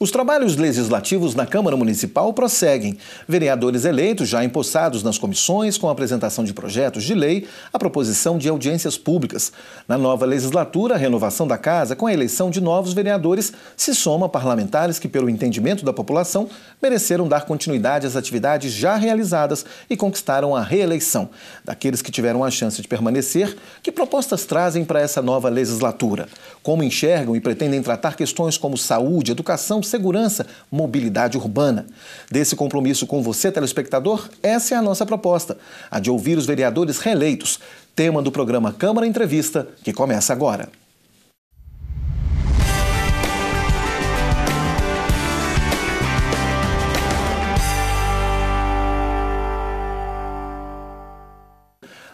Os trabalhos legislativos na Câmara Municipal prosseguem. Vereadores eleitos já empossados nas comissões com a apresentação de projetos de lei, a proposição de audiências públicas. Na nova legislatura, a renovação da casa com a eleição de novos vereadores se soma a parlamentares que, pelo entendimento da população, mereceram dar continuidade às atividades já realizadas e conquistaram a reeleição. Daqueles que tiveram a chance de permanecer, que propostas trazem para essa nova legislatura? Como enxergam e pretendem tratar questões como saúde, educação, segurança, mobilidade urbana. Desse compromisso com você, telespectador, essa é a nossa proposta, a de ouvir os vereadores reeleitos, tema do programa Câmara Entrevista, que começa agora.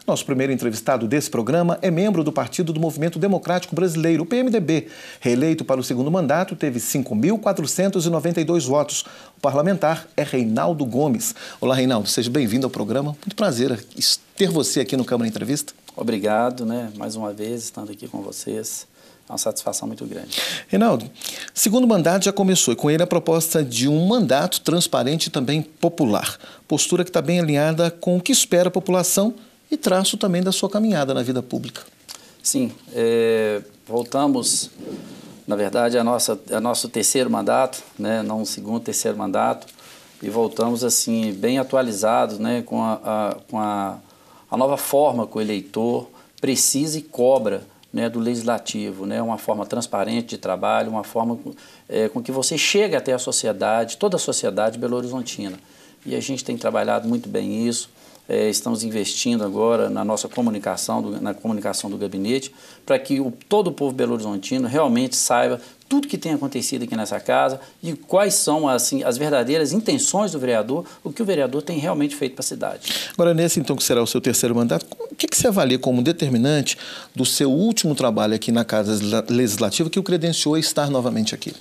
Nosso primeiro entrevistado desse programa é membro do Partido do Movimento Democrático Brasileiro, o PMDB. Reeleito para o segundo mandato, teve 5.492 votos. O parlamentar é Reinaldo Gomes. Olá, Reinaldo, seja bem-vindo ao programa. Muito prazer ter você aqui no Câmara Entrevista. Obrigado, né? Mais uma vez, estando aqui com vocês. É uma satisfação muito grande. Reinaldo, segundo mandato já começou e com ele a proposta de um mandato transparente e também popular. Postura que está bem alinhada com o que espera a população e traço também da sua caminhada na vida pública. Sim, é, voltamos, na verdade, a nossa, a nosso terceiro mandato, né, não segundo, terceiro mandato, e voltamos assim bem atualizados, né, com a, a com a, a nova forma que o eleitor precisa e cobra né, do legislativo, né, uma forma transparente de trabalho, uma forma é, com que você chega até a sociedade, toda a sociedade belo-horizontina. E a gente tem trabalhado muito bem isso. É, estamos investindo agora na nossa comunicação, do, na comunicação do gabinete, para que o, todo o povo belo-horizontino realmente saiba tudo que tem acontecido aqui nessa casa e quais são assim, as verdadeiras intenções do vereador, o que o vereador tem realmente feito para a cidade. Agora, nesse então que será o seu terceiro mandato, o que, que você avalia como determinante do seu último trabalho aqui na Casa Legislativa que o credenciou a estar novamente aqui?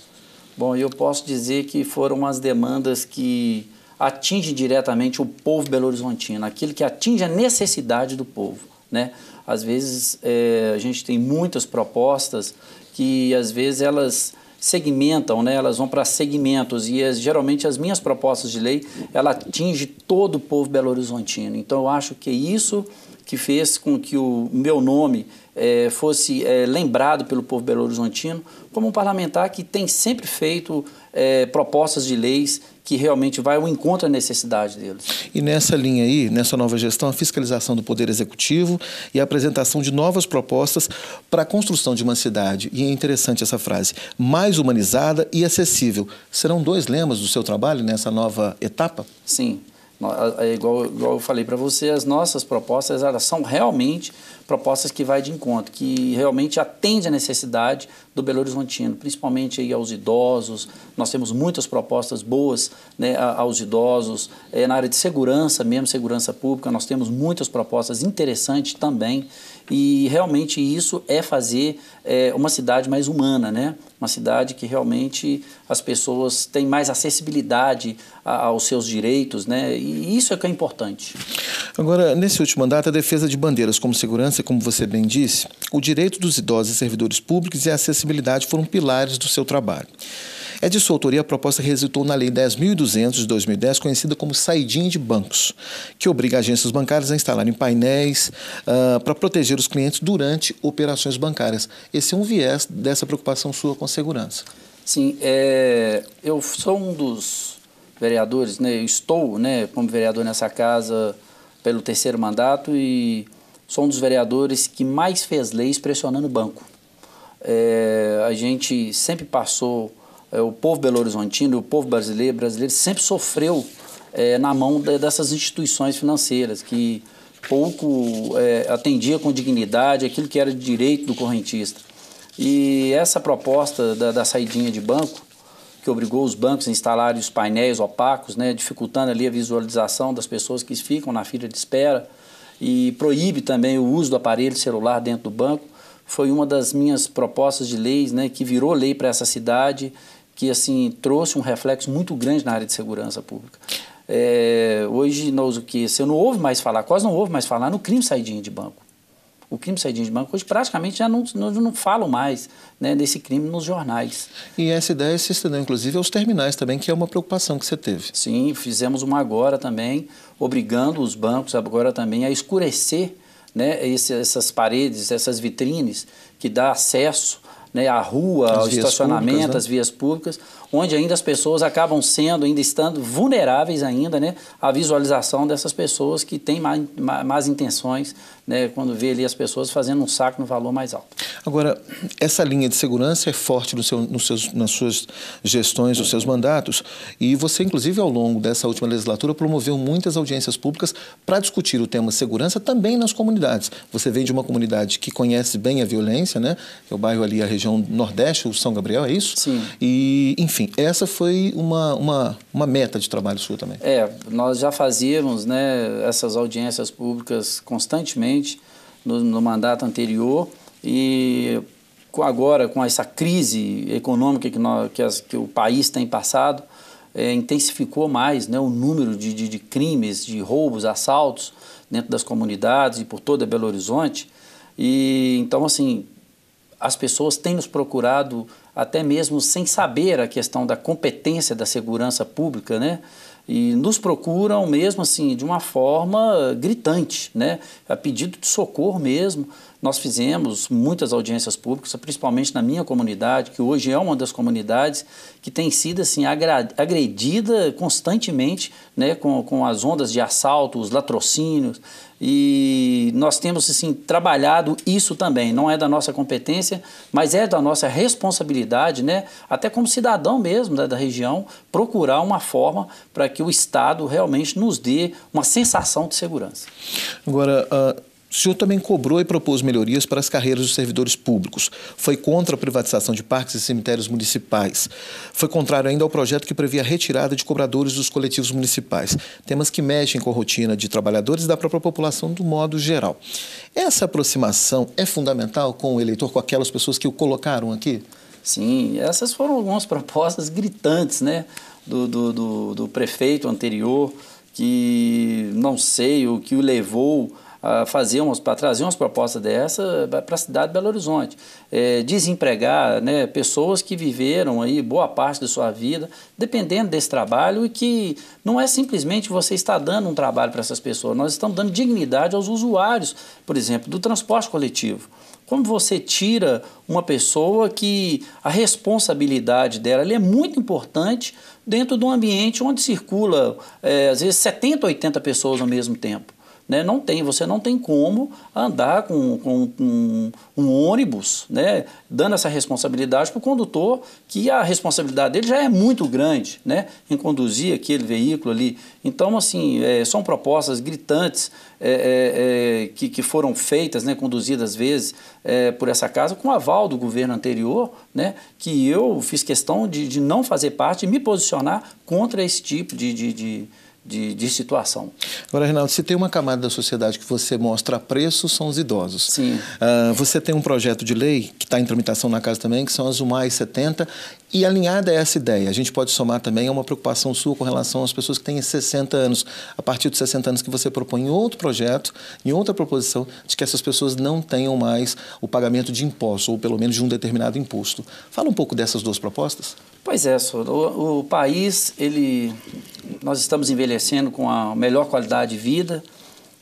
Bom, eu posso dizer que foram as demandas que atinge diretamente o povo belo-horizontino, aquilo que atinge a necessidade do povo. Né? Às vezes é, a gente tem muitas propostas que às vezes elas segmentam, né? elas vão para segmentos e as, geralmente as minhas propostas de lei ela atinge todo o povo belo-horizontino. Então eu acho que é isso que fez com que o meu nome é, fosse é, lembrado pelo povo belo-horizontino como um parlamentar que tem sempre feito é, propostas de leis que realmente vai ao encontro à necessidade deles. E nessa linha aí, nessa nova gestão, a fiscalização do Poder Executivo e a apresentação de novas propostas para a construção de uma cidade, e é interessante essa frase, mais humanizada e acessível. Serão dois lemas do seu trabalho nessa nova etapa? Sim. É, é igual, igual eu falei para você, as nossas propostas elas são realmente propostas que vai de encontro, que realmente atende a necessidade do Belo Horizontino, principalmente aí aos idosos. Nós temos muitas propostas boas né, aos idosos. É, na área de segurança mesmo, segurança pública, nós temos muitas propostas interessantes também e realmente isso é fazer é, uma cidade mais humana, né? Uma cidade que realmente as pessoas têm mais acessibilidade a, aos seus direitos, né? E isso é que é importante. Agora, nesse último mandato, a defesa de bandeiras como segurança, como você bem disse, o direito dos idosos e servidores públicos e a acessibilidade foram pilares do seu trabalho. É de sua autoria a proposta que resultou na Lei 10.200 de 2010, conhecida como saidinha de bancos, que obriga agências bancárias a instalarem painéis uh, ah, para proteger os clientes durante operações bancárias. Esse é um viés dessa preocupação sua com segurança. Sim, é, eu sou um dos vereadores, né, eu estou né, como vereador nessa casa pelo terceiro mandato e sou um dos vereadores que mais fez leis pressionando o banco. É, a gente sempre passou é, o povo belo-horizontino, o povo brasileiro, brasileiro sempre sofreu é, na mão de, dessas instituições financeiras que pouco é, atendia com dignidade aquilo que era de direito do correntista. E essa proposta da, da saidinha de banco, que obrigou os bancos a instalarem os painéis opacos, né, dificultando ali a visualização das pessoas que ficam na fila de espera, e proíbe também o uso do aparelho celular dentro do banco, foi uma das minhas propostas de leis, né, que virou lei para essa cidade que assim trouxe um reflexo muito grande na área de segurança pública. É, hoje nós o que você não ouve mais falar, quase não ouve mais falar no crime saidinha de banco. O crime saidinha de banco hoje praticamente já não, não, não falam mais né, desse crime nos jornais. E essa ideia se estendeu inclusive aos terminais também, que é uma preocupação que você teve. Sim, fizemos uma agora também, obrigando os bancos agora também a escurecer né, esse, essas paredes, essas vitrines que dá acesso né, a rua, as o estacionamento, públicas, né? as vias públicas, onde ainda as pessoas acabam sendo, ainda estando vulneráveis ainda, né, à visualização dessas pessoas que têm mais mais más intenções né, quando vê ali as pessoas fazendo um saco no valor mais alto. Agora, essa linha de segurança é forte no seu, no seus, nas suas gestões, nos seus mandatos, e você, inclusive, ao longo dessa última legislatura, promoveu muitas audiências públicas para discutir o tema segurança também nas comunidades. Você vem de uma comunidade que conhece bem a violência, né? É o bairro ali, a região nordeste, o São Gabriel, é isso? Sim. E, enfim, essa foi uma, uma, uma meta de trabalho sua também. É, nós já fazíamos né, essas audiências públicas constantemente presidente no, no mandato anterior e agora com essa crise econômica que, nós, que, as, que o país tem passado, é, intensificou mais né, o número de, de, de, crimes, de roubos, assaltos dentro das comunidades e por toda Belo Horizonte. E então, assim, as pessoas têm nos procurado até mesmo sem saber a questão da competência da segurança pública, né? e nos procuram mesmo assim de uma forma gritante, né? A pedido de socorro mesmo, nós fizemos muitas audiências públicas, principalmente na minha comunidade, que hoje é uma das comunidades que tem sido assim agredida constantemente né, com, com as ondas de assalto, os latrocínios. E nós temos assim, trabalhado isso também. Não é da nossa competência, mas é da nossa responsabilidade, né, até como cidadão mesmo né, da região, procurar uma forma para que o Estado realmente nos dê uma sensação de segurança. Agora, uh o senhor também cobrou e propôs melhorias para as carreiras dos servidores públicos. Foi contra a privatização de parques e cemitérios municipais. Foi contrário ainda ao projeto que previa a retirada de cobradores dos coletivos municipais. Temas que mexem com a rotina de trabalhadores e da própria população do modo geral. Essa aproximação é fundamental com o eleitor, com aquelas pessoas que o colocaram aqui? Sim, essas foram algumas propostas gritantes né, do, do, do, do prefeito anterior, que não sei o que o levou fazer umas, para trazer umas propostas dessa para a cidade de Belo Horizonte. É, desempregar né, pessoas que viveram aí boa parte da sua vida dependendo desse trabalho e que não é simplesmente você está dando um trabalho para essas pessoas, nós estamos dando dignidade aos usuários, por exemplo, do transporte coletivo. Como você tira uma pessoa que a responsabilidade dela é muito importante dentro de um ambiente onde circula, é, às vezes, 70, 80 pessoas ao mesmo tempo. Né? Não tem, você não tem como andar com, com, com um, ônibus, né? dando essa responsabilidade para o condutor, que a responsabilidade dele já é muito grande né? em conduzir aquele veículo ali. Então, assim, é, são propostas gritantes é, é, é que, que foram feitas, né? conduzidas às vezes é, por essa casa, com aval do governo anterior, né? que eu fiz questão de, de não fazer parte e me posicionar contra esse tipo de, de, de de, de, situação. Agora, Reinaldo, se tem uma camada da sociedade que você mostra preço, são os idosos. Sim. Uh, você tem um projeto de lei que está em tramitação na casa também, que são as UMAIS 70, e alinhada a essa ideia, a gente pode somar também a uma preocupação sua com relação às pessoas que têm 60 anos. A partir dos 60 anos que você propõe em outro projeto, em outra proposição, de que essas pessoas não tenham mais o pagamento de imposto, ou pelo menos de um determinado imposto. Fala um pouco dessas duas propostas. Pois é, senhor. O, o país, ele, nós estamos envelhecendo com a melhor qualidade de vida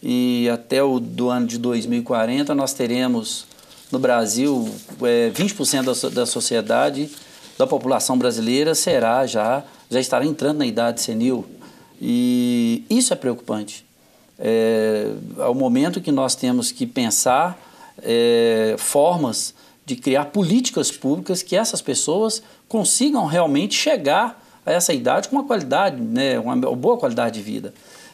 e até o do ano de 2040 nós teremos no Brasil é, 20% da, da sociedade, da população brasileira será já, já estará entrando na idade senil. E isso é preocupante. É, o momento que nós temos que pensar é, formas de criar políticas públicas que essas pessoas consigam realmente chegar a essa idade com uma qualidade, né, uma boa qualidade de vida.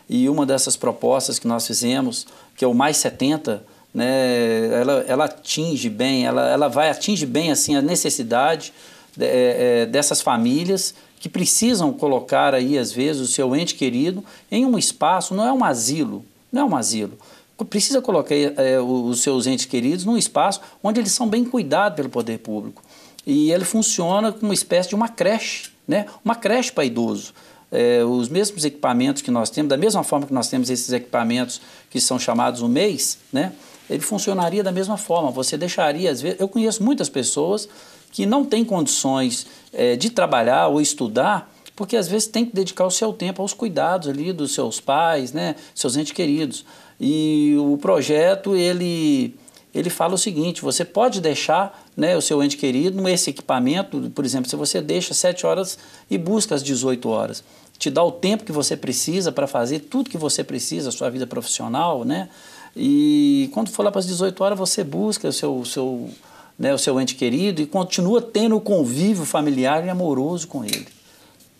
E uma dessas propostas que nós fizemos, que é o Mais 70, né, ela, ela atinge bem, ela, ela vai atinge bem assim a necessidade de, é, é, dessas famílias que precisam colocar aí às vezes o seu ente querido em um espaço, não é um asilo, não é um asilo, precisa colocar é, os seus entes queridos num espaço onde eles são bem cuidados pelo poder público. E ele funciona como uma espécie de uma creche, né? uma creche para idoso. É, os mesmos equipamentos que nós temos, da mesma forma que nós temos esses equipamentos que são chamados o mês, né? ele funcionaria da mesma forma. Você deixaria, às vezes, eu conheço muitas pessoas que não têm condições é, de trabalhar ou estudar, porque às vezes tem que dedicar o seu tempo aos cuidados ali dos seus pais, né? seus entes queridos. E o projeto ele ele fala o seguinte: você pode deixar né, o seu ente querido nesse equipamento, por exemplo, se você deixa 7 horas e busca as 18 horas. Te dá o tempo que você precisa para fazer tudo que você precisa, a sua vida profissional, né? E quando for lá para as 18 horas, você busca o seu, o seu, né, o seu ente querido e continua tendo o convívio familiar e amoroso com ele.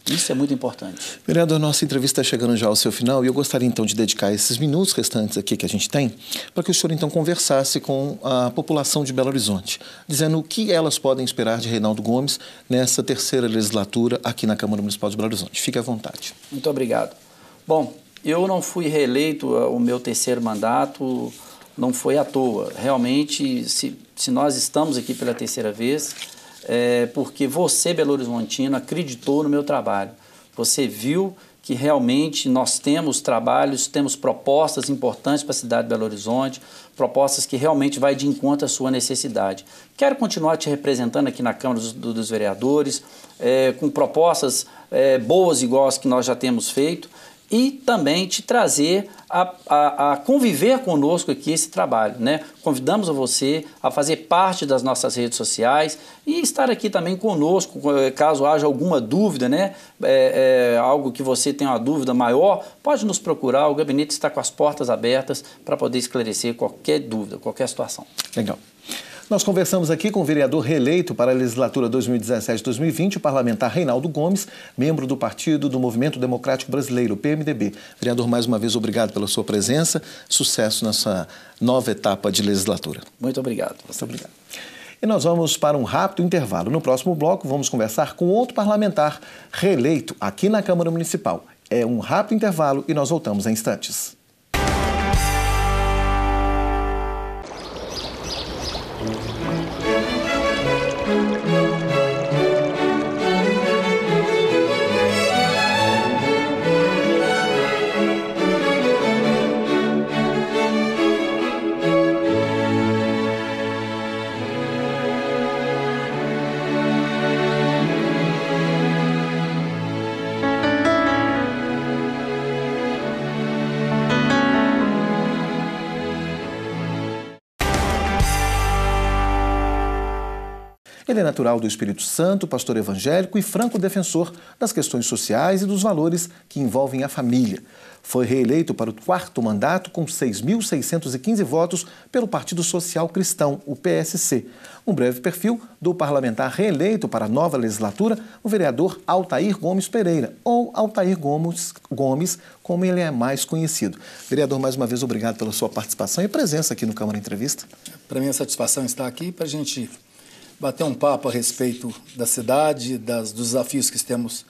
Isso é muito importante. Vereador, nossa entrevista está chegando já ao seu final e eu gostaria então de dedicar esses minutos restantes aqui que a gente tem para que o senhor então conversasse com a população de Belo Horizonte, dizendo o que elas podem esperar de Reinaldo Gomes nessa terceira legislatura aqui na Câmara Municipal de Belo Horizonte. Fique à vontade. Muito obrigado. Bom, eu não fui reeleito ah, o meu terceiro mandato, não foi à toa. Realmente, se, se nós estamos aqui pela terceira vez, é, porque você, Belo Horizontino, acreditou no meu trabalho. Você viu que realmente nós temos trabalhos, temos propostas importantes para a cidade de Belo Horizonte, propostas que realmente vai de encontro à sua necessidade. Quero continuar te representando aqui na Câmara dos, dos Vereadores, é, com propostas é, boas igual as que nós já temos feito, e também te trazer a, a, a, conviver conosco aqui esse trabalho. Né? Convidamos você a fazer parte das nossas redes sociais e estar aqui também conosco, eh, caso haja alguma dúvida, né? É, é, algo que você tenha uma dúvida maior, pode nos procurar, o gabinete está com as portas abertas para poder esclarecer qualquer dúvida, qualquer situação. Legal. Nós conversamos aqui com o vereador reeleito para a legislatura 2017-2020, o parlamentar Reinaldo Gomes, membro do Partido do Movimento Democrático Brasileiro, PMDB. Vereador, mais uma vez, obrigado pela sua presença. Sucesso nessa nova etapa de legislatura. Muito obrigado. Muito obrigado. E nós vamos para um rápido intervalo. No próximo bloco, vamos conversar com outro parlamentar reeleito aqui na Câmara Municipal. É um rápido intervalo e nós voltamos em instantes. Ele é natural do Espírito Santo, pastor evangélico e franco defensor das questões sociais e dos valores que envolvem a família. Foi reeleito para o quarto mandato com 6.615 votos pelo Partido Social Cristão, o PSC. Um breve perfil do parlamentar reeleito para a nova legislatura, o vereador Altair Gomes Pereira, ou Altair Gomes, Gomes como ele é mais conhecido. Vereador, mais uma vez, obrigado pela sua participação e presença aqui no Câmara Entrevista. Para mim é satisfação estar aqui para a gente bater um papo a respeito da cidade, das, dos desafios que temos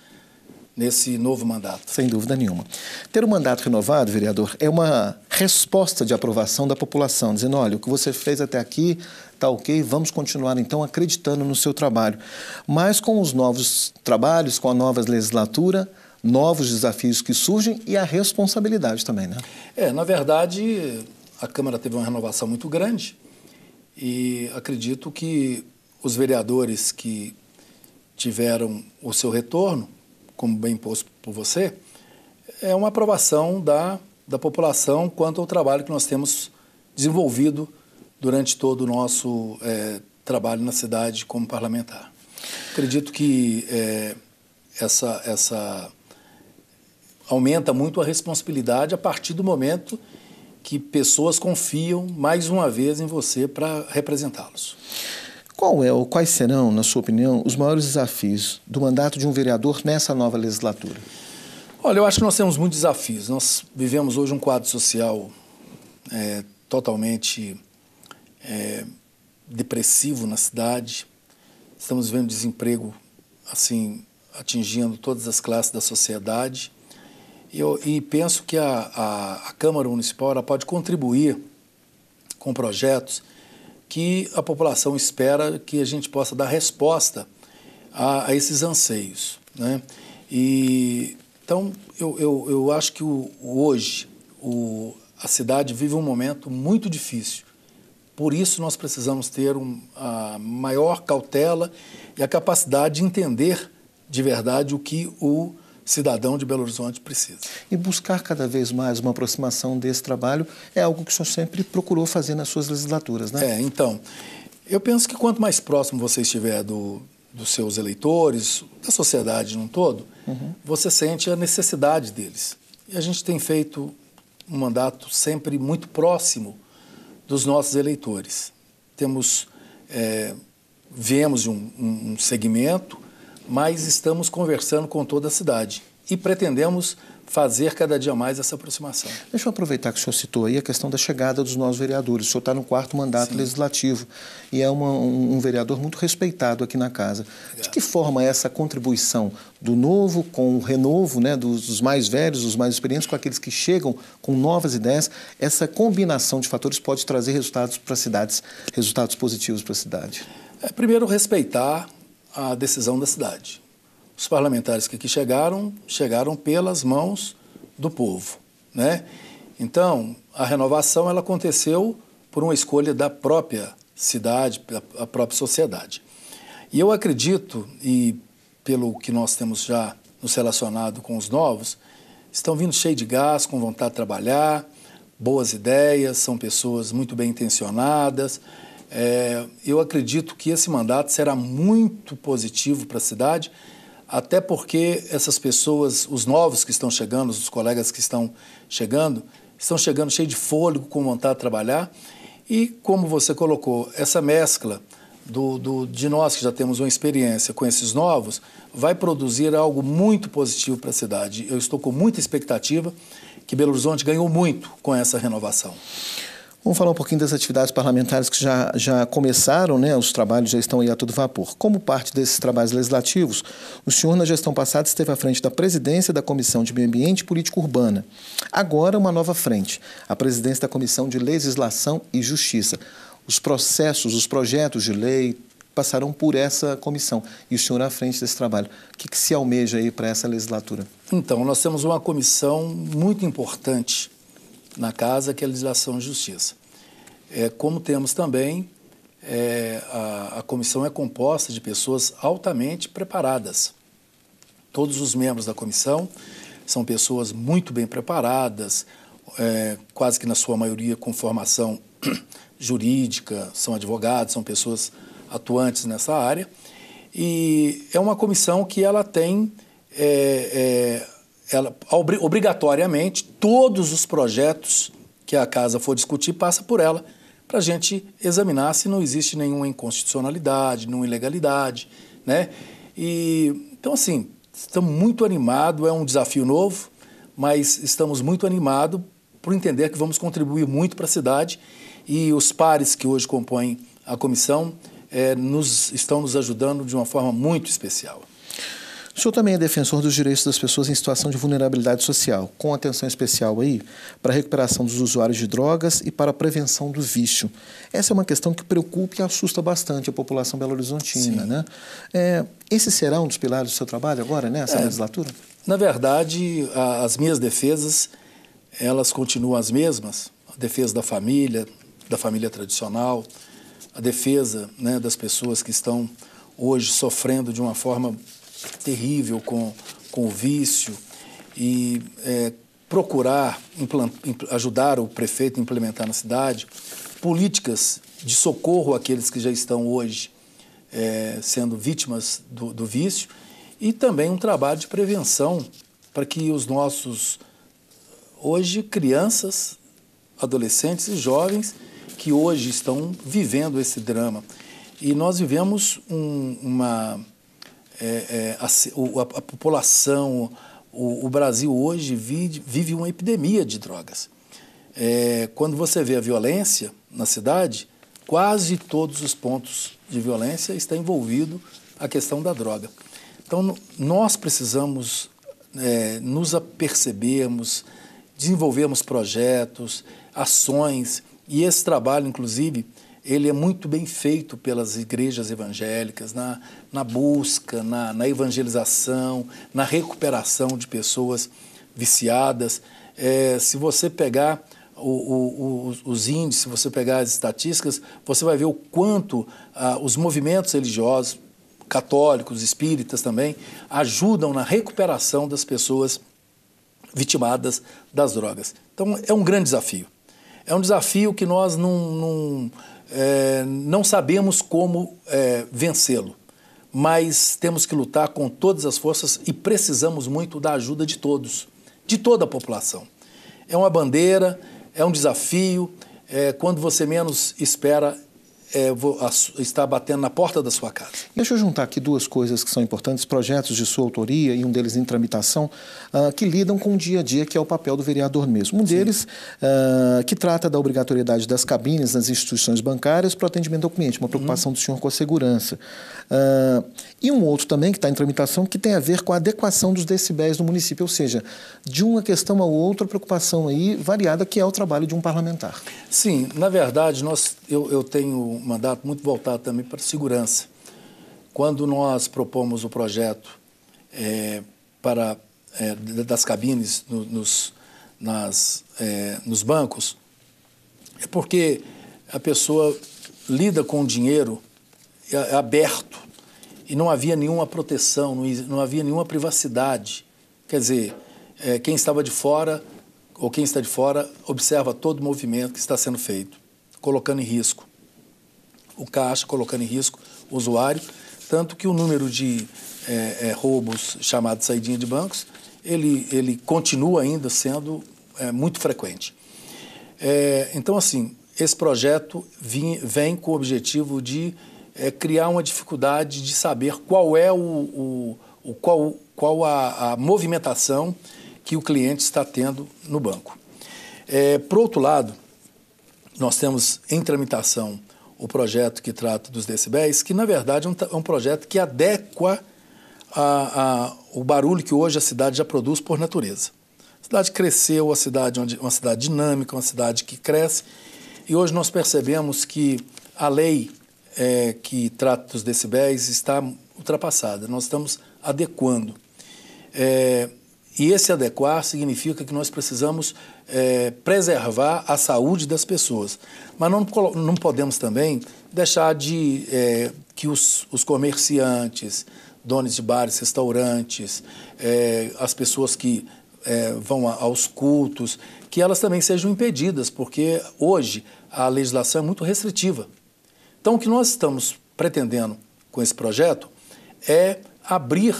nesse novo mandato. Sem dúvida nenhuma. Ter um mandato renovado, vereador, é uma resposta de aprovação da população, dizendo, olha, o que você fez até aqui está ok, vamos continuar então acreditando no seu trabalho. Mas com os novos trabalhos, com a nova legislatura, novos desafios que surgem e a responsabilidade também, né? É, na verdade, a Câmara teve uma renovação muito grande e acredito que os vereadores que tiveram o seu retorno, como bem posto por você, é uma aprovação da, da população quanto ao trabalho que nós temos desenvolvido durante todo o nosso é, trabalho na cidade como parlamentar. Acredito que é, essa, essa aumenta muito a responsabilidade a partir do momento que pessoas confiam mais uma vez em você para representá-los. Qual é ou quais serão, na sua opinião, os maiores desafios do mandato de um vereador nessa nova legislatura? Olha, eu acho que nós temos muitos desafios. Nós vivemos hoje um quadro social é, totalmente é, depressivo na cidade. Estamos vendo desemprego assim atingindo todas as classes da sociedade. Eu, e penso que a, a, a Câmara Municipal pode contribuir com projetos que a população espera que a gente possa dar resposta a, a esses anseios. Né? E, então, eu, eu, eu acho que o, hoje o, a cidade vive um momento muito difícil. Por isso, nós precisamos ter um, a maior cautela e a capacidade de entender de verdade o que o cidadão de Belo Horizonte precisa. E buscar cada vez mais uma aproximação desse trabalho é algo que o senhor sempre procurou fazer nas suas legislaturas, né? É, então, eu penso que quanto mais próximo você estiver do, dos seus eleitores, da sociedade num todo, uhum. você sente a necessidade deles. E a gente tem feito um mandato sempre muito próximo dos nossos eleitores. Temos, é, viemos de um, um segmento, mas estamos conversando com toda a cidade e pretendemos fazer cada dia mais essa aproximação. Deixa eu aproveitar que o senhor citou aí a questão da chegada dos novos vereadores. O senhor está no quarto mandato Sim. legislativo e é uma, um, um, vereador muito respeitado aqui na casa. Obrigado. De que forma é essa contribuição do novo com o renovo, né, dos, dos mais velhos, dos mais experientes, com aqueles que chegam com novas ideias, essa combinação de fatores pode trazer resultados para as cidades, resultados positivos para a cidade? É, primeiro, respeitar a decisão da cidade. Os parlamentares que aqui chegaram, chegaram pelas mãos do povo. Né? Então, a renovação ela aconteceu por uma escolha da própria cidade, da própria sociedade. E eu acredito, e pelo que nós temos já nos relacionado com os novos, estão vindo cheio de gás, com vontade de trabalhar, boas ideias, são pessoas muito bem intencionadas, é, eu acredito que esse mandato será muito positivo para a cidade, até porque essas pessoas, os novos que estão chegando, os colegas que estão chegando, estão chegando cheios de fôlego, com vontade de trabalhar. E, como você colocou, essa mescla do, do, de nós que já temos uma experiência com esses novos vai produzir algo muito positivo para a cidade. Eu estou com muita expectativa que Belo Horizonte ganhou muito com essa renovação. Vamos falar um pouquinho das atividades parlamentares que já, já começaram, né? os trabalhos já estão aí a todo vapor. Como parte desses trabalhos legislativos, o senhor, na gestão passada, esteve à frente da presidência da Comissão de Meio Ambiente e Política Urbana. Agora, uma nova frente, a presidência da Comissão de Legislação e Justiça. Os processos, os projetos de lei passarão por essa comissão e o senhor à frente desse trabalho. O que, que se almeja aí para essa legislatura? Então, nós temos uma comissão muito importante na casa, que é a legislação e justiça. É, como temos também, é, a, a comissão é composta de pessoas altamente preparadas. Todos os membros da comissão são pessoas muito bem preparadas, é, quase que na sua maioria com formação jurídica, são advogados, são pessoas atuantes nessa área. E é uma comissão que ela tem, é, é, ela, obrigatoriamente, todos os projetos que a casa for discutir passa por ela para a gente examinar se não existe nenhuma inconstitucionalidade, nenhuma ilegalidade, né? E então assim, estamos muito animados, é um desafio novo, mas estamos muito animados por entender que vamos contribuir muito para a cidade e os pares que hoje compõem a comissão é, nos, estão nos ajudando de uma forma muito especial. O senhor também é defensor dos direitos das pessoas em situação de vulnerabilidade social, com atenção especial aí para a recuperação dos usuários de drogas e para a prevenção do vício. Essa é uma questão que preocupa e assusta bastante a população belo-horizontina, né? É, esse será um dos pilares do seu trabalho agora, nessa né, é, legislatura? Na verdade, a, as minhas defesas, elas continuam as mesmas. A defesa da família, da família tradicional, a defesa né, das pessoas que estão hoje sofrendo de uma forma terrível com, com o vício e é, procurar ajudar o prefeito a implementar na cidade políticas de socorro àqueles que já estão hoje é, sendo vítimas do, do vício e também um trabalho de prevenção para que os nossos, hoje, crianças, adolescentes e jovens que hoje estão vivendo esse drama. E nós vivemos um, uma é, é, a, a, a, população, o, o Brasil hoje vive, vive, uma epidemia de drogas. É, quando você vê a violência na cidade, quase todos os pontos de violência está envolvido a questão da droga. Então, nós precisamos é, nos apercebermos, desenvolvermos projetos, ações, e esse trabalho, inclusive, ele é muito bem feito pelas igrejas evangélicas na, na busca, na, na evangelização, na recuperação de pessoas viciadas. É, se você pegar o, o, os, os, índices, se você pegar as estatísticas, você vai ver o quanto ah, os movimentos religiosos, católicos, espíritas também, ajudam na recuperação das pessoas vitimadas das drogas. Então, é um grande desafio. É um desafio que nós não, não é, não sabemos como é, vencê-lo, mas temos que lutar com todas as forças e precisamos muito da ajuda de todos, de toda a população. É uma bandeira, é um desafio, é, quando você menos espera, é, vou, a, está batendo na porta da sua casa. Deixa eu juntar aqui duas coisas que são importantes, projetos de sua autoria e um deles em tramitação, uh, que lidam com o dia a dia, que é o papel do vereador mesmo. Um Sim. deles uh, que trata da obrigatoriedade das cabines nas instituições bancárias para o atendimento ao cliente, uma preocupação uhum. do senhor com a segurança. Uh, e um outro também que está em tramitação que tem a ver com a adequação dos decibéis no município, ou seja, de uma questão a outra preocupação aí variada que é o trabalho de um parlamentar. Sim, na verdade nós, eu, eu tenho um mandato muito voltado também para segurança. Quando nós propomos o projeto é, para é, das cabines no, nos, nas, é, nos bancos, é porque a pessoa lida com o dinheiro é, é aberto e não havia nenhuma proteção, não havia nenhuma privacidade. Quer dizer, é, quem estava de fora ou quem está de fora observa todo o movimento que está sendo feito, colocando em risco o caixa, colocando em risco o usuário, tanto que o número de é, é, roubos chamados saídinha de bancos, ele, ele continua ainda sendo é, muito frequente. É, então, assim, esse projeto vem com o objetivo de é, criar uma dificuldade de saber qual é o, o, o qual, qual a, a, movimentação que o cliente está tendo no banco. É, por outro lado, nós temos em tramitação o projeto que trata dos decibéis, que na verdade é um, é um projeto que adequa a, a, o barulho que hoje a cidade já produz por natureza. A cidade cresceu, a cidade é onde, uma cidade dinâmica, uma cidade que cresce, e hoje nós percebemos que a lei é, que trata dos decibéis está ultrapassada. Nós estamos adequando. É, e esse adequar significa que nós precisamos é, preservar a saúde das pessoas. Mas não, não podemos também deixar de é, que os, os, comerciantes, donos de bares, restaurantes, é, as pessoas que é, vão a, aos cultos, que elas também sejam impedidas, porque hoje a legislação é muito restritiva. Então, o que nós estamos pretendendo com esse projeto é abrir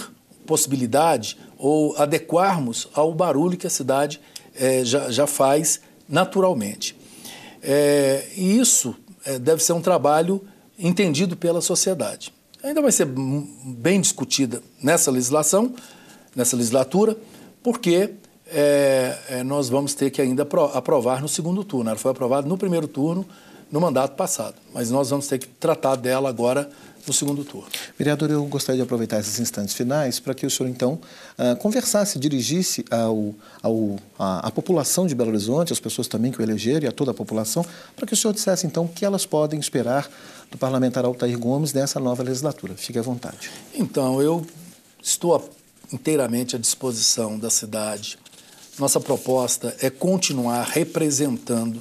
possibilidade ou adequarmos ao barulho que a cidade é, já, já, faz naturalmente. É, e isso é, deve ser um trabalho entendido pela sociedade. Ainda vai ser bem discutida nessa legislação, nessa legislatura, porque nós vamos ter que ainda aprovar no segundo turno. Ela foi aprovada no primeiro turno, no mandato passado. Mas nós vamos ter que tratar dela agora no segundo turno. Vereador, eu gostaria de aproveitar esses instantes finais para que o senhor, então, ah, conversasse, dirigisse ao, ao, à, população de Belo Horizonte, às pessoas também que o elegeram e a toda a população, para que o senhor dissesse, então, o que elas podem esperar do parlamentar Altair Gomes nessa nova legislatura. Fique à vontade. Então, eu estou inteiramente à disposição da cidade. Nossa proposta é continuar representando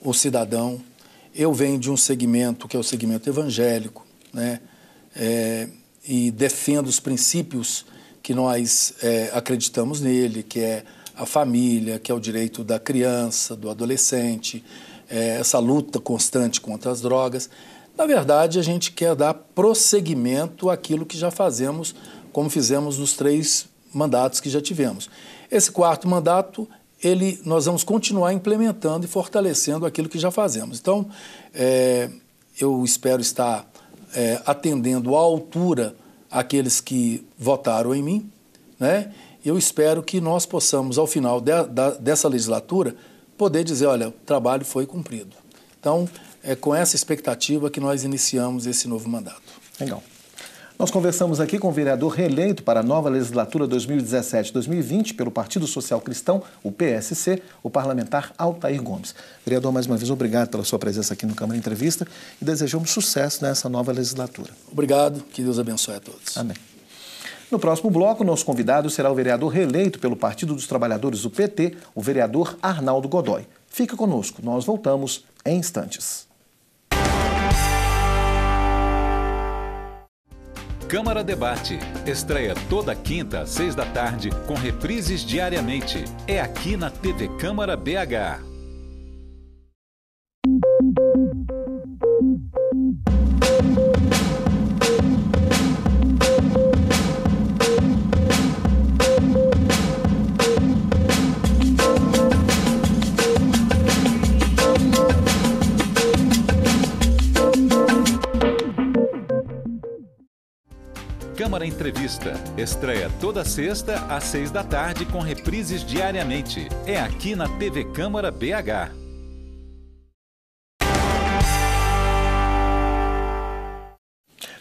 o cidadão eu venho de um segmento que é o segmento evangélico, né? É, e defendo os princípios que nós é, acreditamos nele, que é a família, que é o direito da criança, do adolescente, é, essa luta constante contra as drogas. Na verdade, a gente quer dar prosseguimento àquilo que já fazemos, como fizemos nos três mandatos que já tivemos. Esse quarto mandato ele, nós vamos continuar implementando e fortalecendo aquilo que já fazemos. Então, é, eu espero estar é, atendendo à altura aqueles que votaram em mim, né? Eu espero que nós possamos, ao final de, da, dessa legislatura, poder dizer, olha, o trabalho foi cumprido. Então, é com essa expectativa que nós iniciamos esse novo mandato. Legal. Nós conversamos aqui com o vereador reeleito para a nova legislatura 2017-2020 pelo Partido Social Cristão, o PSC, o parlamentar Altair Gomes. Vereador, mais uma vez, obrigado pela sua presença aqui no Câmara Entrevista e desejamos sucesso nessa nova legislatura. Obrigado, que Deus abençoe a todos. Amém. No próximo bloco, nosso convidado será o vereador reeleito pelo Partido dos Trabalhadores, o PT, o vereador Arnaldo Godoy. Fica conosco, nós voltamos em instantes. Câmara Debate. Estreia toda quinta, às seis da tarde, com reprises diariamente. É aqui na TV Câmara BH. Câmara Entrevista. Estreia toda sexta às seis da tarde com reprises diariamente. É aqui na TV Câmara BH.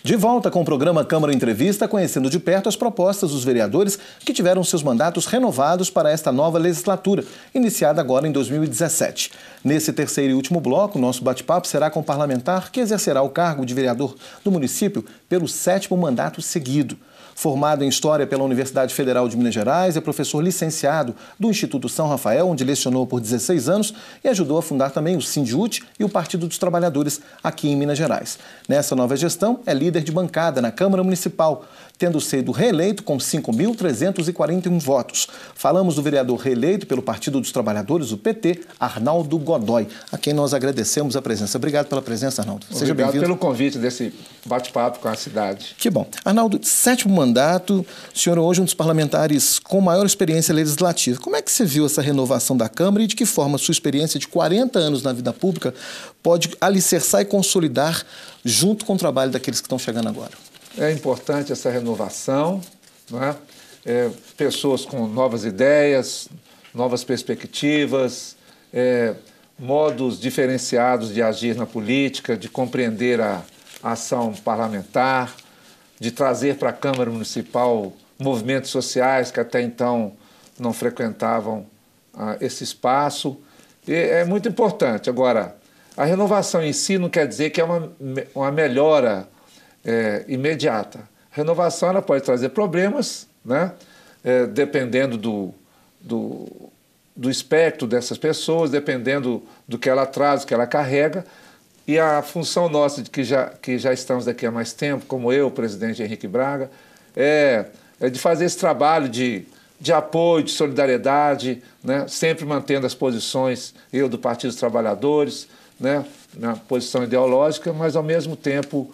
De volta com o programa Câmara Entrevista, conhecendo de perto as propostas dos vereadores que tiveram seus mandatos renovados para esta nova legislatura, iniciada agora em 2017. Nesse terceiro e último bloco, nosso bate-papo será com o parlamentar que exercerá o cargo de vereador do município pelo sétimo mandato seguido. Formado em História pela Universidade Federal de Minas Gerais, é professor licenciado do Instituto São Rafael, onde lecionou por 16 anos e ajudou a fundar também o Sindiut e o Partido dos Trabalhadores aqui em Minas Gerais. Nessa nova gestão, é líder de bancada na Câmara Municipal, tendo sido reeleito com 5.341 votos. Falamos do vereador reeleito pelo Partido dos Trabalhadores, o PT, Arnaldo Godoy, a quem nós agradecemos a presença. Obrigado pela presença, Arnaldo. Seja bem-vindo. Obrigado pelo convite desse bate-papo com a cidade. Que bom. Arnaldo, sétimo mandato mandato. O senhor é hoje é um dos parlamentares com maior experiência legislativa. Como é que você viu essa renovação da Câmara e de que forma a sua experiência de 40 anos na vida pública pode alicerçar e consolidar junto com o trabalho daqueles que estão chegando agora? É importante essa renovação, não é? É, pessoas com novas ideias, novas perspectivas, é, modos diferenciados de agir na política, de compreender a, a ação parlamentar, de trazer para a Câmara Municipal movimentos sociais que até então não frequentavam ah, esse espaço. E é muito importante. Agora, a renovação em si não quer dizer que é uma, uma melhora é, imediata. A renovação ela pode trazer problemas, né? É, dependendo do, do, do espectro dessas pessoas, dependendo do que ela traz, do que ela carrega, e a função nossa, de que já, que já estamos daqui há mais tempo, como eu, o presidente Henrique Braga, é, é de fazer esse trabalho de, de apoio, de solidariedade, né? sempre mantendo as posições, eu do Partido dos Trabalhadores, né? na posição ideológica, mas ao mesmo tempo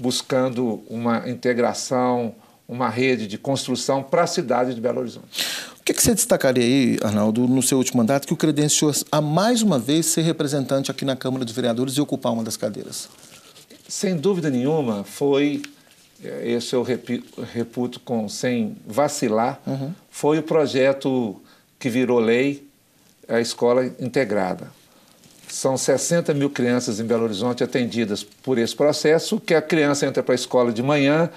buscando uma integração, uma rede de construção para a cidade de Belo Horizonte. O que, que, você destacaria aí, Arnaldo, no seu último mandato, que o credenciou a mais uma vez ser representante aqui na Câmara dos Vereadores e ocupar uma das cadeiras? Sem dúvida nenhuma, foi, eh, esse eu reputo com, sem vacilar, uhum. foi o projeto que virou lei, a escola integrada. São 60 mil crianças em Belo Horizonte atendidas por esse processo, que a criança entra para a escola de manhã,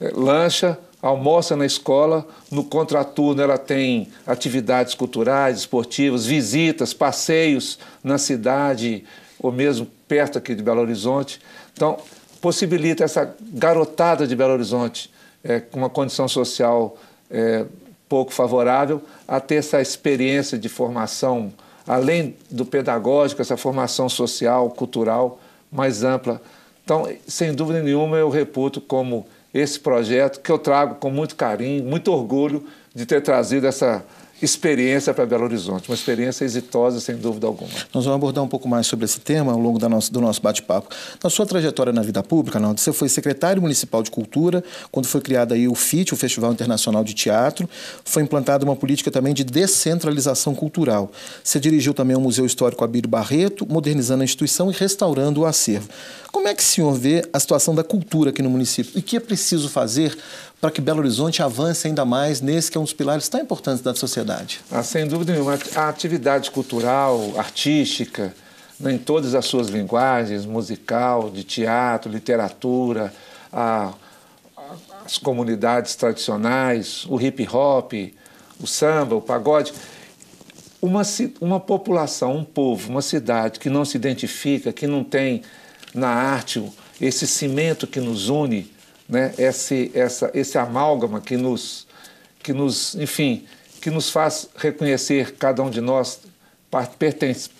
eh, lancha, almoça na escola, no contraturno ela tem atividades culturais, esportivas, visitas, passeios na cidade ou mesmo perto aqui de Belo Horizonte. Então, possibilita essa garotada de Belo Horizonte, é, com uma condição social é, pouco favorável, a ter essa experiência de formação, além do pedagógico, essa formação social, cultural mais ampla. Então, sem dúvida nenhuma, eu reputo como esse projeto que eu trago com muito carinho, muito orgulho de ter trazido essa experiência para Belo Horizonte, uma experiência exitosa, sem dúvida alguma. Nós vamos abordar um pouco mais sobre esse tema ao longo nossa, do nosso bate-papo. Na sua trajetória na vida pública, Arnaldo, você foi secretário municipal de cultura, quando foi criado aí o FIT, o Festival Internacional de Teatro, foi implantada uma política também de descentralização cultural. Você dirigiu também o Museu Histórico Abílio Barreto, modernizando a instituição e restaurando o acervo. Como é que o senhor vê a situação da cultura aqui no município? E o que é preciso fazer para que Belo Horizonte avance ainda mais nesse que é um dos pilares tão importantes da sociedade? Ah, sem dúvida nenhuma. A atividade cultural, artística, né, em todas as suas linguagens, musical, de teatro, literatura, a, as comunidades tradicionais, o hip hop, o samba, o pagode. Uma, uma população, um povo, uma cidade que não se identifica, que não tem na arte esse cimento que nos une, né, esse, essa, esse amálgama que nos, que nos, enfim, que nos faz reconhecer cada um de nós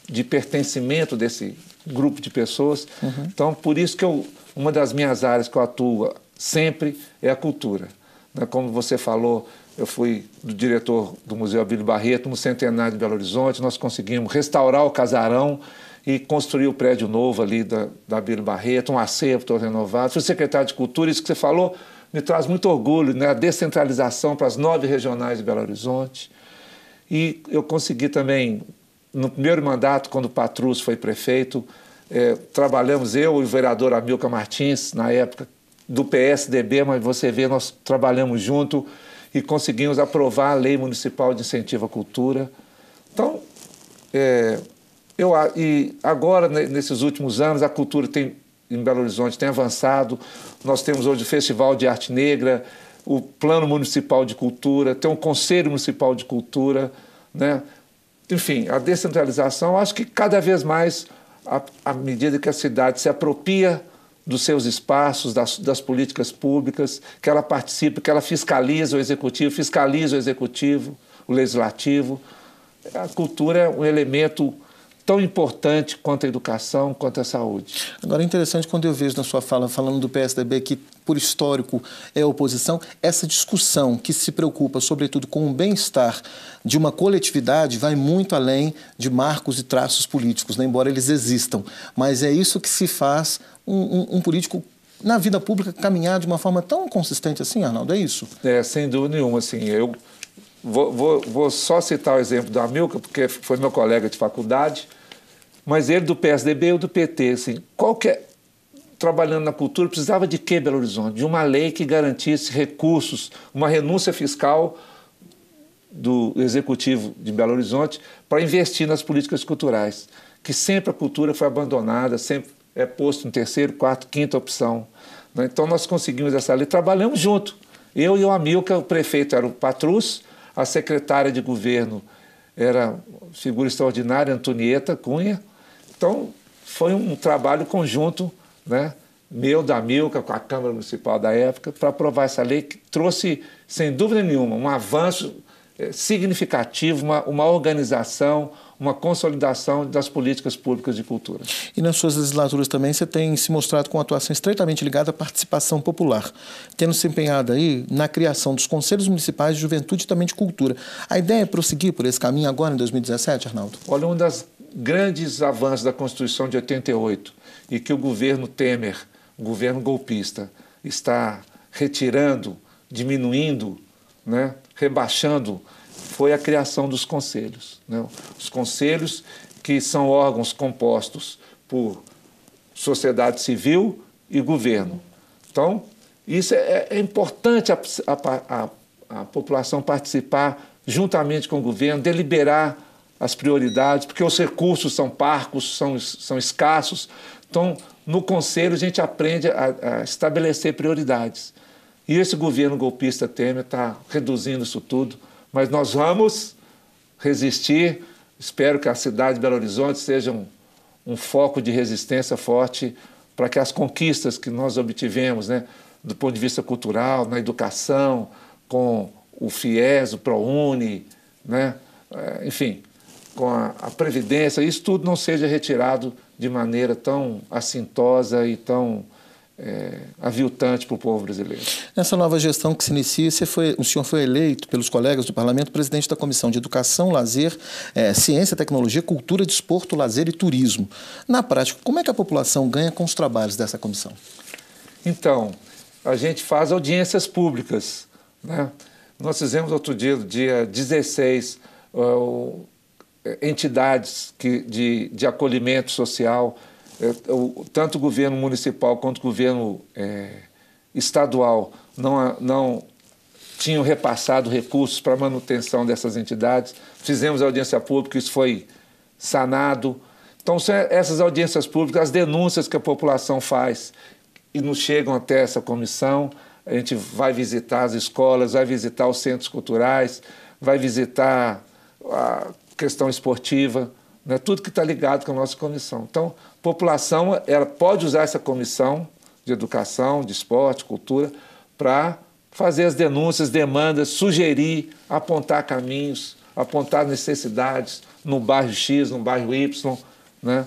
de pertencimento desse grupo de pessoas. Uhum. Então, por isso que eu, uma das minhas áreas que eu atuo sempre é a cultura. Né. Como você falou, eu fui do diretor do Museu Abílio Barreto no centenário de Belo Horizonte, nós conseguimos restaurar o casarão e construiu o prédio novo ali da, da Bíblia Barreto, um acervo renovado. Fui secretário de Cultura, isso que você falou me traz muito orgulho, né? a descentralização para as nove regionais de Belo Horizonte. E eu consegui também, no primeiro mandato, quando o Patrus foi prefeito, é, trabalhamos eu e o vereador Amilcar Martins, na época, do PSDB, mas você vê, nós trabalhamos junto e conseguimos aprovar a Lei Municipal de Incentivo à Cultura. Então, é, eu, e agora, nesses últimos anos, a cultura tem, em Belo Horizonte tem avançado. Nós temos hoje o Festival de Arte Negra, o Plano Municipal de Cultura, tem o um Conselho Municipal de Cultura. Né? Enfim, a descentralização, acho que cada vez mais, à medida que a cidade se apropria dos seus espaços, das, das, políticas públicas, que ela participe, que ela fiscalize o executivo, fiscalize o executivo, o legislativo. A cultura é um elemento tão importante quanto a educação, quanto a saúde. Agora é interessante quando eu vejo na sua fala, falando do PSDB, que por histórico é oposição, essa discussão que se preocupa sobretudo com o bem-estar de uma coletividade vai muito além de marcos e traços políticos, né? embora eles existam. Mas é isso que se faz um, um, um político na vida pública caminhar de uma forma tão consistente assim, Arnaldo, é isso? É, sem dúvida nenhuma, assim, eu... Vou, vou, vou, só citar o exemplo do Amilcar, porque foi meu colega de faculdade mas ele do PSDB ou do PT, assim, qualquer é, trabalhando na cultura precisava de que Belo Horizonte? De uma lei que garantisse recursos, uma renúncia fiscal do executivo de Belo Horizonte para investir nas políticas culturais, que sempre a cultura foi abandonada, sempre é posto em terceiro, quarto, quinta opção. Né? Então nós conseguimos essa lei, trabalhamos junto. Eu e o Amilcar, é o prefeito era o Patrus, a secretária de governo era figura extraordinária, Antonieta Cunha, então, foi um trabalho conjunto, né? meu, da Milca, com a Câmara Municipal da época, para aprovar essa lei que trouxe, sem dúvida nenhuma, um avanço eh, significativo, uma, uma organização, uma consolidação das políticas públicas de cultura. E nas suas legislaturas também você tem se mostrado com atuação estreitamente ligada à participação popular, tendo se empenhado aí na criação dos conselhos municipais de juventude e também de cultura. A ideia é prosseguir por esse caminho agora em 2017, Arnaldo? Olha, uma das grandes avanços da Constituição de 88 e que o governo Temer, o governo golpista, está retirando, diminuindo, né, rebaixando, foi a criação dos conselhos. Né? Os conselhos que são órgãos compostos por sociedade civil e governo. Então, isso é, é, é importante a, a, a, a população participar juntamente com o governo, deliberar as prioridades, porque os recursos são parcos, são, são escassos. Então, no Conselho, a gente aprende a, a estabelecer prioridades. E esse governo golpista Temer está reduzindo isso tudo, mas nós vamos resistir. Espero que a cidade de Belo Horizonte seja um, um foco de resistência forte para que as conquistas que nós obtivemos, né, do ponto de vista cultural, na educação, com o FIES, o ProUni, né, eh, enfim, com a, a Previdência, isso tudo não seja retirado de maneira tão assintosa e tão é, aviltante para o povo brasileiro. Nessa nova gestão que se inicia, foi, o senhor foi eleito pelos colegas do parlamento presidente da Comissão de Educação, Lazer, é, Ciência, Tecnologia, Cultura, Desporto, Lazer e Turismo. Na prática, como é que a população ganha com os trabalhos dessa comissão? Então, a gente faz audiências públicas. Né? Nós fizemos outro dia, dia 16, eh, entidades que, de, de acolhimento social, eh, tanto o governo municipal quanto o governo é, estadual não, não tinham repassado recursos para manutenção dessas entidades. Fizemos audiência pública, isso foi sanado. Então, é, essas audiências públicas, as denúncias que a população faz e nos chegam até essa comissão, a gente vai visitar as escolas, vai visitar os centros culturais, vai visitar a, questão esportiva, né, tudo que está ligado com a nossa comissão. Então, a população ela pode usar essa comissão de educação, de esporte, cultura, para fazer as denúncias, demandas, sugerir, apontar caminhos, apontar necessidades no bairro X, no bairro Y. Né?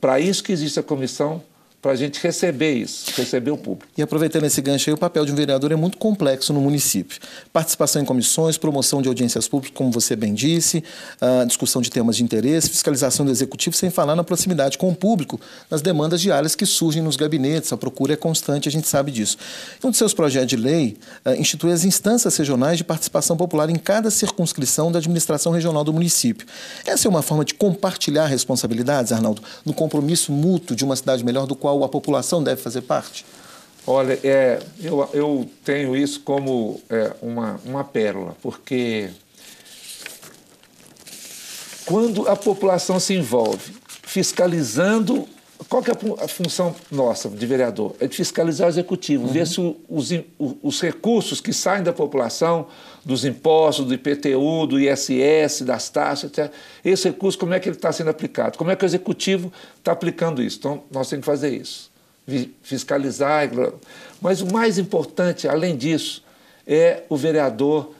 Para isso que existe a comissão para a gente receber isso, receber o público. E aproveitando esse gancho aí, o papel de um vereador é muito complexo no município. Participação em comissões, promoção de audiências públicas, como você bem disse, ah, discussão de temas de interesse, fiscalização do executivo, sem falar na proximidade com o público, nas demandas diárias que surgem nos gabinetes, a procura é constante, a gente sabe disso. Um dos seus projetos de lei ah, institui as instâncias regionais de participação popular em cada circunscrição da administração regional do município. Essa é uma forma de compartilhar responsabilidades, Arnaldo, no compromisso mútuo de uma cidade melhor do qual qual a população deve fazer parte? Olha, é, eu, eu tenho isso como é, uma, uma pérola, porque quando a população se envolve fiscalizando qual que é a função nossa de vereador? É de fiscalizar o executivo, uhum. ver se os, os, recursos que saem da população, dos impostos, do IPTU, do ISS, das taxas, etc., esse recurso, como é que ele está sendo aplicado? Como é que o executivo está aplicando isso? Então, nós temos que fazer isso, fiscalizar. Mas o mais importante, além disso, é o vereador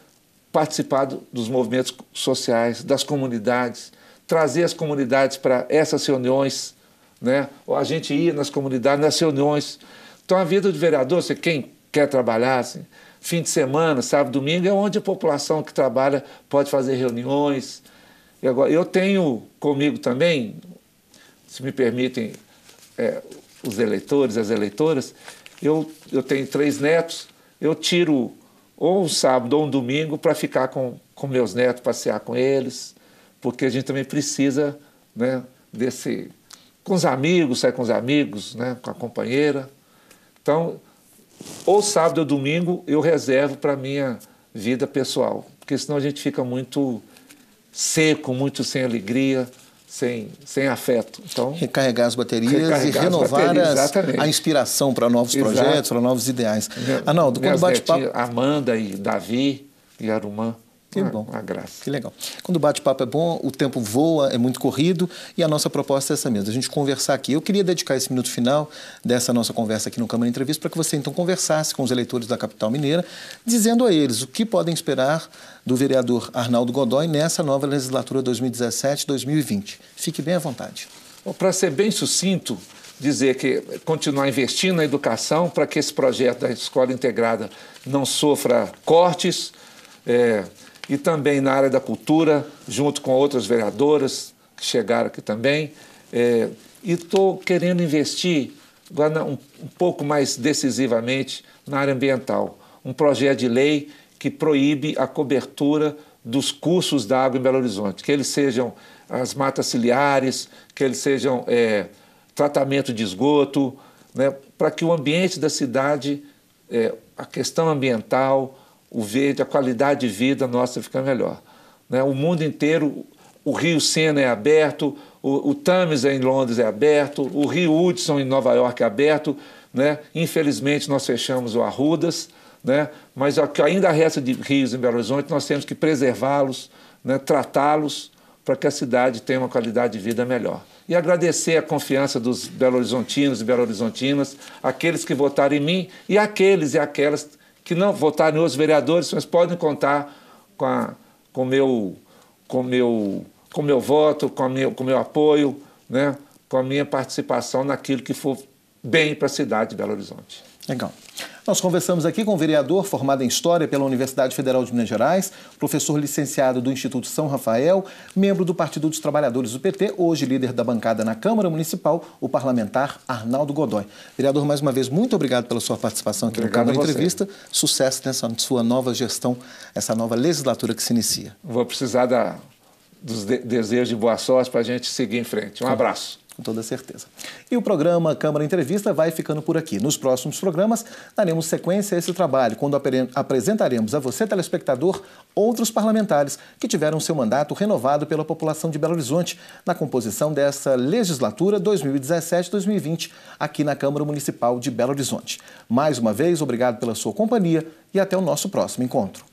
participar dos movimentos sociais, das comunidades, trazer as comunidades para essas reuniões né? Ou a gente ia nas comunidades, nas reuniões. Então a vida do vereador, você quem quer trabalhar, assim, fim de semana, sábado, domingo, é onde a população que trabalha pode fazer reuniões. Eu tenho comigo também, se me permitem é, os eleitores, as eleitoras, eu, eu tenho três netos, eu tiro ou um sábado ou um domingo para ficar com, com meus netos, passear com eles, porque a gente também precisa né, desse com os amigos, sai com os amigos, né, com a companheira. Então, ou sábado ou domingo eu reservo para minha vida pessoal, porque senão a gente fica muito seco, muito sem alegria, sem, sem afeto. Então, recarregar as baterias recarregar e renovar as baterias, a inspiração para novos projetos, para novos ideais. Arnaldo, quando bate-papo. amanda e Davi e Arumã. Que ah, bom. Uma graça. Que legal. Quando o bate-papo é bom, o tempo voa, é muito corrido e a nossa proposta é essa mesmo, a gente conversar aqui. Eu queria dedicar esse minuto final dessa nossa conversa aqui no Câmara Entrevista para que você então conversasse com os eleitores da capital mineira, dizendo a eles o que podem esperar do vereador Arnaldo Godoy nessa nova legislatura 2017-2020. Fique bem à vontade. Para ser bem sucinto, dizer que continuar investindo na educação para que esse projeto da escola integrada não sofra cortes. É, e também na área da cultura, junto com outras vereadoras que chegaram aqui também. É, e estou querendo investir agora um, um pouco mais decisivamente na área ambiental. Um projeto de lei que proíbe a cobertura dos cursos da água em Belo Horizonte, que eles sejam as matas ciliares, que eles sejam é, tratamento de esgoto, né, para que o ambiente da cidade, é, a questão ambiental, o verde, a qualidade de vida nossa fica melhor. Né? O mundo inteiro, o Rio Sena é aberto, o, o Thames em Londres é aberto, o Rio Hudson em Nova York é aberto. Né? Infelizmente, nós fechamos o Arrudas, né? mas o que ainda resta de rios em Belo Horizonte, nós temos que preservá-los, né? tratá-los, para que a cidade tenha uma qualidade de vida melhor. E agradecer a confiança dos belo-horizontinos e belo-horizontinas, aqueles que votaram em mim e aqueles e aquelas que não votaram os vereadores, mas podem contar com a com meu com meu com meu voto, com meu com meu apoio, né? Com a minha participação naquilo que for bem para a cidade de Belo Horizonte. Legal. Nós conversamos aqui com o vereador formado em História pela Universidade Federal de Minas Gerais, professor licenciado do Instituto São Rafael, membro do Partido dos Trabalhadores do PT, hoje líder da bancada na Câmara Municipal, o parlamentar Arnaldo Godoy. Vereador, mais uma vez, muito obrigado pela sua participação aqui obrigado no canal Entrevista. Sucesso nessa sua nova gestão, essa nova legislatura que se inicia. Vou precisar da, dos de, desejos de boa sorte para a gente seguir em frente. Um abraço com toda certeza. E o programa Câmara Entrevista vai ficando por aqui. Nos próximos programas, daremos sequência a esse trabalho, quando apresentaremos a você, telespectador, outros parlamentares que tiveram seu mandato renovado pela população de Belo Horizonte na composição dessa legislatura 2017-2020 aqui na Câmara Municipal de Belo Horizonte. Mais uma vez, obrigado pela sua companhia e até o nosso próximo encontro.